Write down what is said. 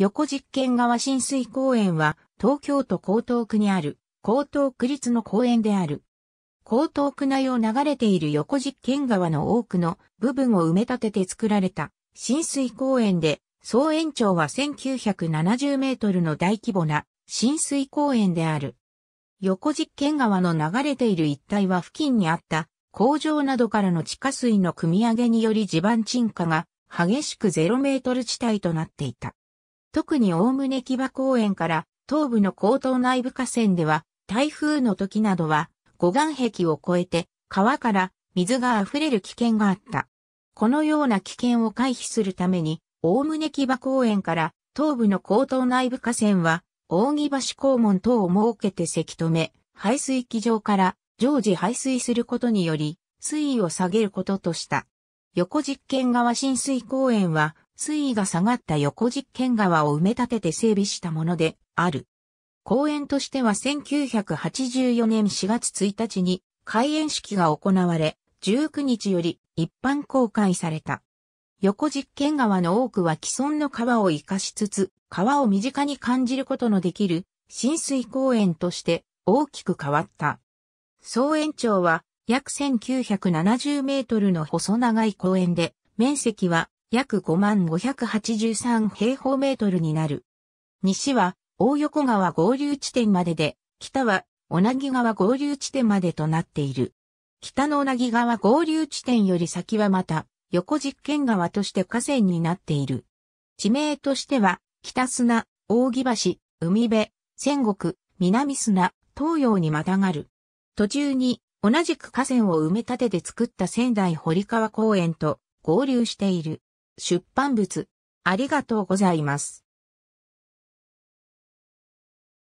横実験川浸水公園は、東京都江東区にある、江東区立の公園である。江東区内を流れている横実験川の多くの部分を埋め立てて作られた浸水公園で、総延長は1970メートルの大規模な浸水公園である。横実験川の流れている一帯は付近にあった工場などからの地下水の汲み上げにより地盤沈下が激しく0メートル地帯となっていた。特に大胸木場公園から東部の高等内部河川では、台風の時などは、護岸壁を越えて、川から水が溢れる危険があった。このような危険を回避するために、大胸木場公園から東部の高等内部河川は、扇橋公門等を設けてせき止め、排水機場から常時排水することにより、水位を下げることとした。横実験川浸水公園は、水位が下がった横実験川を埋め立てて整備したものである。公園としては1984年4月1日に開園式が行われ、19日より一般公開された。横実験川の多くは既存の川を活かしつつ、川を身近に感じることのできる浸水公園として大きく変わった。総延長は約1970メートルの細長い公園で、面積は約5万583平方メートルになる。西は大横川合流地点までで、北は小名木川合流地点までとなっている。北の小名木川合流地点より先はまた、横実験川として河川になっている。地名としては、北砂、扇橋、海辺、仙国、南砂、東洋にまたがる。途中に、同じく河川を埋め立てて作った仙台堀川公園と合流している。出版物。ありがとうございます。